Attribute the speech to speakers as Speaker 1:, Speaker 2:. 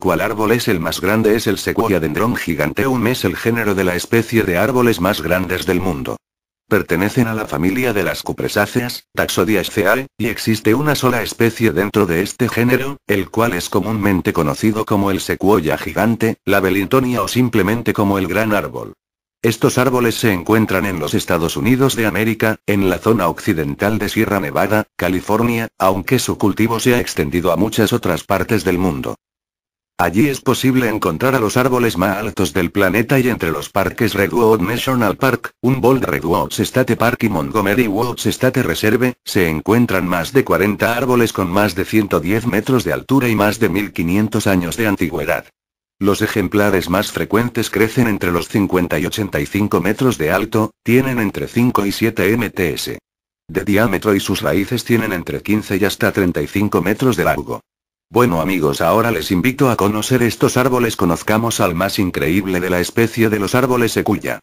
Speaker 1: ¿Cuál árbol es el más grande? Es el Sequoia dendron giganteum, es el género de la especie de árboles más grandes del mundo. Pertenecen a la familia de las cupresáceas, Taxodiaceae, y existe una sola especie dentro de este género, el cual es comúnmente conocido como el secuoya gigante, la belintonia o simplemente como el gran árbol. Estos árboles se encuentran en los Estados Unidos de América, en la zona occidental de Sierra Nevada, California, aunque su cultivo se ha extendido a muchas otras partes del mundo. Allí es posible encontrar a los árboles más altos del planeta y entre los parques Redwood National Park, un Redwoods Redwood State Park y Montgomery Woods State Reserve, se encuentran más de 40 árboles con más de 110 metros de altura y más de 1500 años de antigüedad. Los ejemplares más frecuentes crecen entre los 50 y 85 metros de alto, tienen entre 5 y 7 mts de diámetro y sus raíces tienen entre 15 y hasta 35 metros de largo. Bueno amigos ahora les invito a conocer estos árboles conozcamos al más increíble de la especie de los árboles secuya.